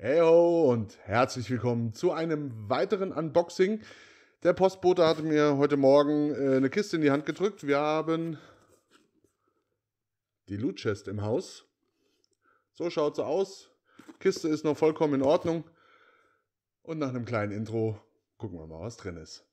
Hey ho und herzlich willkommen zu einem weiteren Unboxing. Der Postbote hatte mir heute Morgen äh, eine Kiste in die Hand gedrückt. Wir haben die Loot Chest im Haus. So schaut sie aus. Kiste ist noch vollkommen in Ordnung. Und nach einem kleinen Intro gucken wir mal, was drin ist.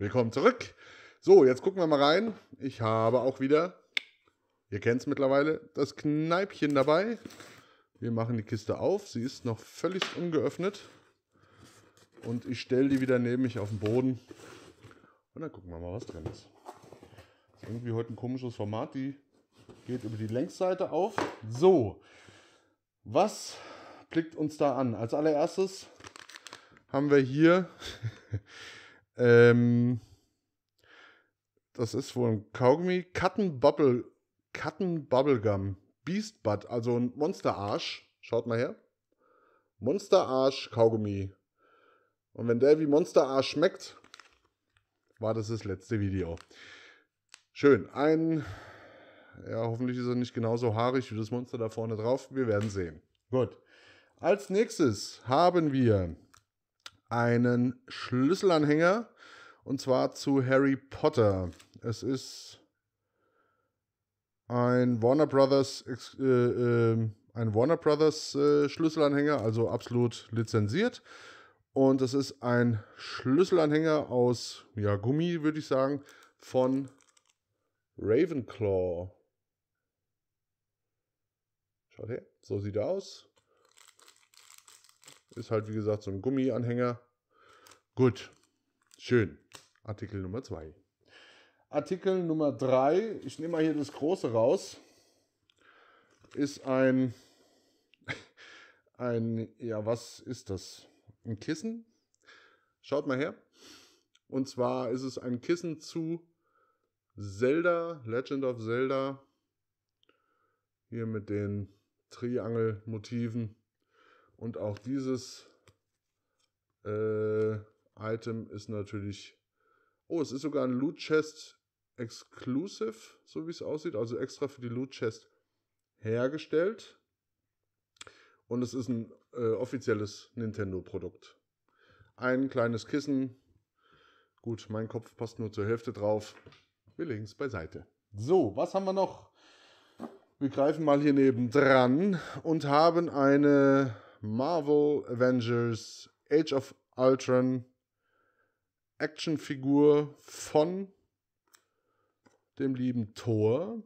Willkommen zurück. So, jetzt gucken wir mal rein. Ich habe auch wieder, ihr kennt es mittlerweile, das Kneipchen dabei. Wir machen die Kiste auf. Sie ist noch völlig ungeöffnet. Und ich stelle die wieder neben mich auf den Boden. Und dann gucken wir mal, was drin ist. Das ist irgendwie heute ein komisches Format. Die geht über die Längsseite auf. So, was blickt uns da an? Als allererstes haben wir hier ähm, das ist wohl ein Kaugummi. Cutten Bubble, Cotton Bubblegum. Beast Butt, also ein Monster Arsch. Schaut mal her. Monster Arsch Kaugummi. Und wenn der wie Monster Arsch schmeckt, war das das letzte Video. Schön. Ein, ja, hoffentlich ist er nicht genauso haarig wie das Monster da vorne drauf. Wir werden sehen. Gut. Als nächstes haben wir einen Schlüsselanhänger und zwar zu Harry Potter. Es ist ein Warner Brothers, äh, äh, ein Warner Brothers äh, Schlüsselanhänger, also absolut lizenziert. Und es ist ein Schlüsselanhänger aus ja, Gummi, würde ich sagen, von Ravenclaw. Schaut her, so sieht er aus ist halt, wie gesagt, so ein Gummianhänger. Gut, schön. Artikel Nummer 2. Artikel Nummer 3, ich nehme mal hier das Große raus, ist ein, ein, ja, was ist das? Ein Kissen? Schaut mal her. Und zwar ist es ein Kissen zu Zelda, Legend of Zelda. Hier mit den Triangelmotiven. Und auch dieses äh, Item ist natürlich. Oh, es ist sogar ein Loot Chest Exclusive, so wie es aussieht. Also extra für die Loot Chest hergestellt. Und es ist ein äh, offizielles Nintendo-Produkt. Ein kleines Kissen. Gut, mein Kopf passt nur zur Hälfte drauf. Wir legen es beiseite. So, was haben wir noch? Wir greifen mal hier neben dran und haben eine Marvel Avengers Age of Ultron Actionfigur von dem lieben Thor.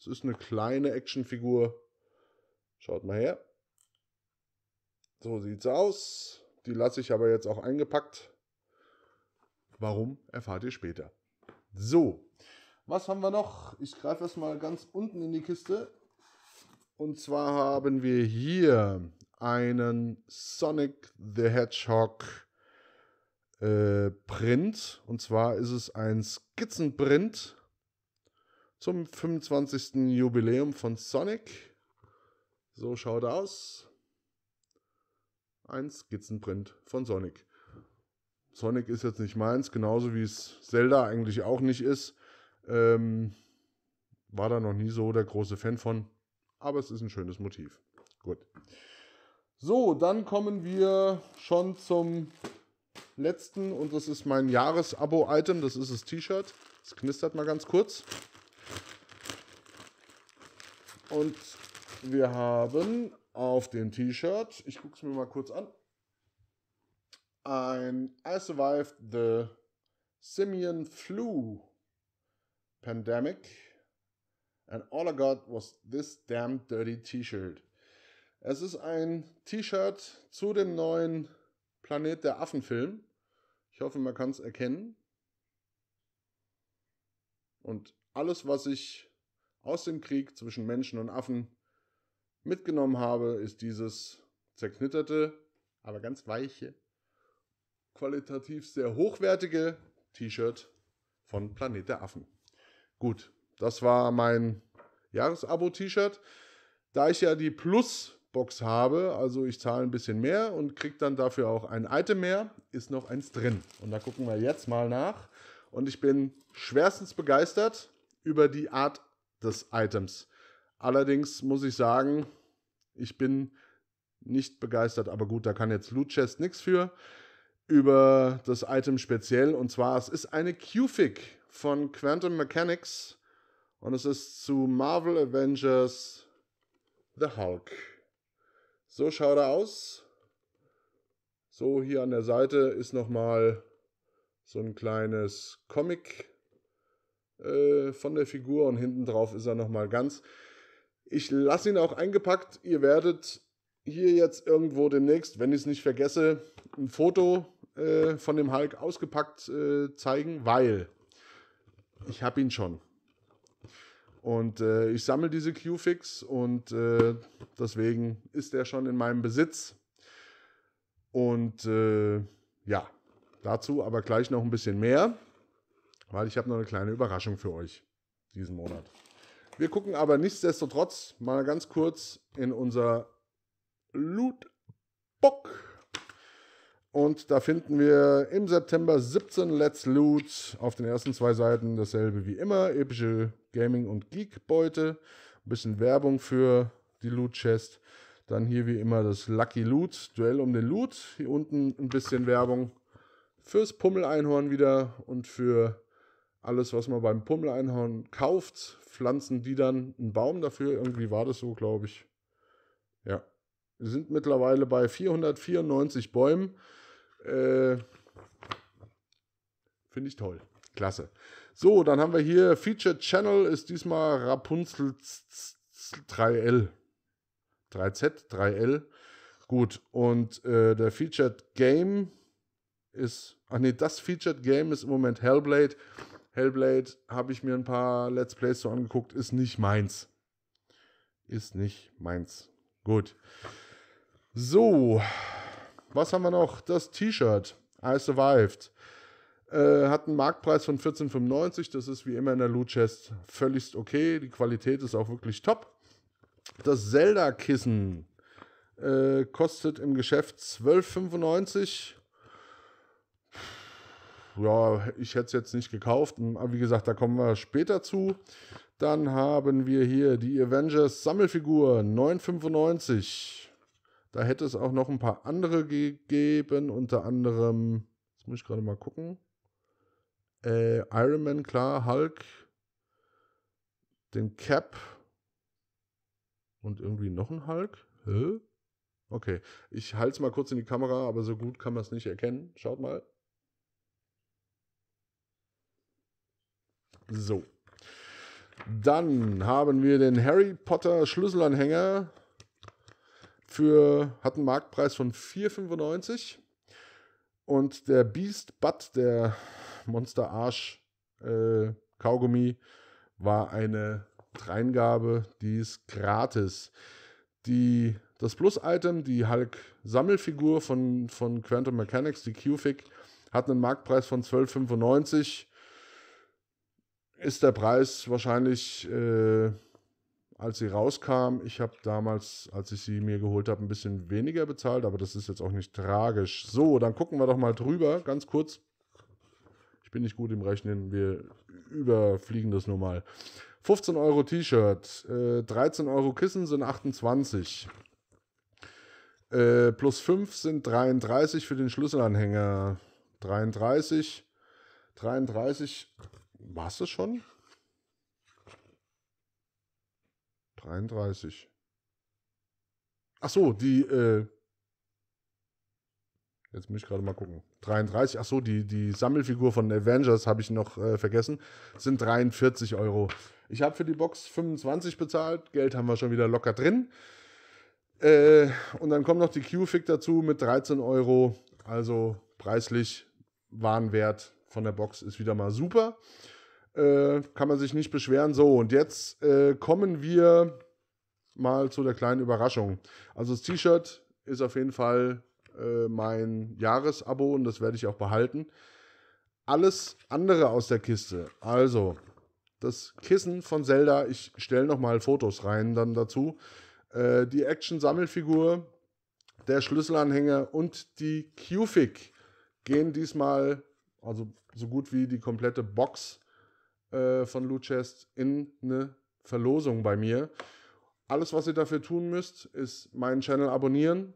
Es ist eine kleine Actionfigur. Schaut mal her. So sieht's aus. Die lasse ich aber jetzt auch eingepackt. Warum erfahrt ihr später. So, was haben wir noch? Ich greife erstmal ganz unten in die Kiste. Und zwar haben wir hier einen Sonic the Hedgehog äh, Print. Und zwar ist es ein Skizzenprint zum 25. Jubiläum von Sonic. So schaut er aus. Ein Skizzenprint von Sonic. Sonic ist jetzt nicht meins, genauso wie es Zelda eigentlich auch nicht ist. Ähm, war da noch nie so der große Fan von. Aber es ist ein schönes Motiv. Gut. So, dann kommen wir schon zum letzten und das ist mein Jahresabo-Item. Das ist das T-Shirt. Es knistert mal ganz kurz. Und wir haben auf dem T-Shirt, ich gucke es mir mal kurz an, ein I Survived the Simian Flu Pandemic and all I got was this damn dirty T-Shirt. Es ist ein T-Shirt zu dem neuen Planet der Affen-Film. Ich hoffe, man kann es erkennen. Und alles, was ich aus dem Krieg zwischen Menschen und Affen mitgenommen habe, ist dieses zerknitterte, aber ganz weiche, qualitativ sehr hochwertige T-Shirt von Planet der Affen. Gut, das war mein Jahresabo-T-Shirt. Da ich ja die Plus Box habe. Also ich zahle ein bisschen mehr und kriege dann dafür auch ein Item mehr. Ist noch eins drin. Und da gucken wir jetzt mal nach. Und ich bin schwerstens begeistert über die Art des Items. Allerdings muss ich sagen, ich bin nicht begeistert, aber gut, da kann jetzt Loot Chest nichts für. Über das Item speziell und zwar, es ist eine Q-Fig von Quantum Mechanics und es ist zu Marvel Avengers The Hulk. So schaut er aus. So hier an der Seite ist nochmal so ein kleines Comic äh, von der Figur und hinten drauf ist er nochmal ganz. Ich lasse ihn auch eingepackt. Ihr werdet hier jetzt irgendwo demnächst, wenn ich es nicht vergesse, ein Foto äh, von dem Hulk ausgepackt äh, zeigen, weil ich habe ihn schon. Und äh, ich sammle diese Q-Fix und äh, deswegen ist er schon in meinem Besitz. Und äh, ja, dazu aber gleich noch ein bisschen mehr, weil ich habe noch eine kleine Überraschung für euch diesen Monat. Wir gucken aber nichtsdestotrotz mal ganz kurz in unser Lootbook und da finden wir im September 17 Let's Loot auf den ersten zwei Seiten dasselbe wie immer. Epische Gaming- und Geek-Beute. Ein bisschen Werbung für die Loot-Chest. Dann hier wie immer das Lucky Loot, Duell um den Loot. Hier unten ein bisschen Werbung fürs Pummel-Einhorn wieder und für alles, was man beim Pummel-Einhorn kauft. Pflanzen die dann einen Baum dafür. Irgendwie war das so, glaube ich. Ja. Wir sind mittlerweile bei 494 Bäumen. Äh, Finde ich toll. Klasse. So, dann haben wir hier Featured Channel ist diesmal Rapunzel 3L. 3Z, 3L. Gut, und äh, der Featured Game ist, ach nee, das Featured Game ist im Moment Hellblade. Hellblade habe ich mir ein paar Let's Plays so angeguckt, ist nicht meins. Ist nicht meins. Gut. So, was haben wir noch? Das T-Shirt, I Survived, äh, hat einen Marktpreis von 14,95. Das ist wie immer in der Loot Chest völligst okay. Die Qualität ist auch wirklich top. Das Zelda-Kissen äh, kostet im Geschäft 12,95. Ja, ich hätte es jetzt nicht gekauft. Aber wie gesagt, da kommen wir später zu. Dann haben wir hier die Avengers Sammelfigur 9,95. Da hätte es auch noch ein paar andere gegeben, unter anderem, jetzt muss ich gerade mal gucken, äh, Iron Man, klar, Hulk, den Cap und irgendwie noch ein Hulk. Hä? Okay, ich halte es mal kurz in die Kamera, aber so gut kann man es nicht erkennen. Schaut mal. So. Dann haben wir den Harry Potter Schlüsselanhänger für, hat einen Marktpreis von 4,95 und der Beast Butt, der Monster Arsch äh, Kaugummi, war eine Dreingabe, die ist gratis. Die, das Plus-Item, die Hulk-Sammelfigur von, von Quantum Mechanics, die QFIC, hat einen Marktpreis von 12,95. Ist der Preis wahrscheinlich äh, als sie rauskam. Ich habe damals, als ich sie mir geholt habe, ein bisschen weniger bezahlt, aber das ist jetzt auch nicht tragisch. So, dann gucken wir doch mal drüber, ganz kurz. Ich bin nicht gut im Rechnen, wir überfliegen das nur mal. 15 Euro T-Shirt, äh, 13 Euro Kissen sind 28. Äh, plus 5 sind 33 für den Schlüsselanhänger. 33. 33. War es schon? 33. Ach so, die, äh, jetzt muss ich gerade mal gucken. 33, ach so, die, die Sammelfigur von Avengers habe ich noch äh, vergessen, sind 43 Euro. Ich habe für die Box 25 bezahlt, Geld haben wir schon wieder locker drin. Äh, und dann kommt noch die q fig dazu mit 13 Euro. Also preislich Warenwert von der Box ist wieder mal super. Äh, kann man sich nicht beschweren. So, und jetzt äh, kommen wir mal zu der kleinen Überraschung. Also das T-Shirt ist auf jeden Fall äh, mein Jahresabo und das werde ich auch behalten. Alles andere aus der Kiste. Also das Kissen von Zelda. Ich stelle nochmal Fotos rein dann dazu. Äh, die Action-Sammelfigur, der Schlüsselanhänger und die Q-Fig gehen diesmal, also so gut wie die komplette Box äh, von Luchest in eine Verlosung bei mir. Alles, was ihr dafür tun müsst, ist meinen Channel abonnieren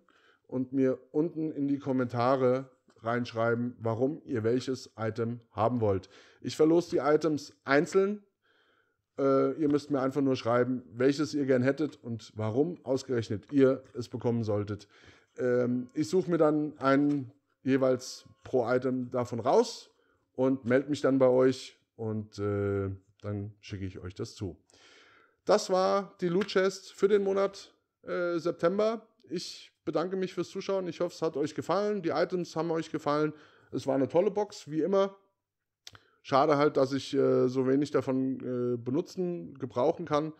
und mir unten in die Kommentare reinschreiben, warum ihr welches Item haben wollt. Ich verlose die Items einzeln. Äh, ihr müsst mir einfach nur schreiben, welches ihr gern hättet und warum ausgerechnet ihr es bekommen solltet. Ähm, ich suche mir dann einen jeweils pro Item davon raus und melde mich dann bei euch und äh, dann schicke ich euch das zu. Das war die Loot Chest für den Monat äh, September. Ich bedanke mich fürs Zuschauen. Ich hoffe, es hat euch gefallen. Die Items haben euch gefallen. Es war eine tolle Box, wie immer. Schade halt, dass ich äh, so wenig davon äh, benutzen, gebrauchen kann.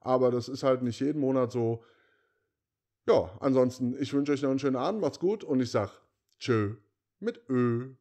Aber das ist halt nicht jeden Monat so. Ja, ansonsten, ich wünsche euch noch einen schönen Abend, macht's gut und ich sage Tschö mit Ö.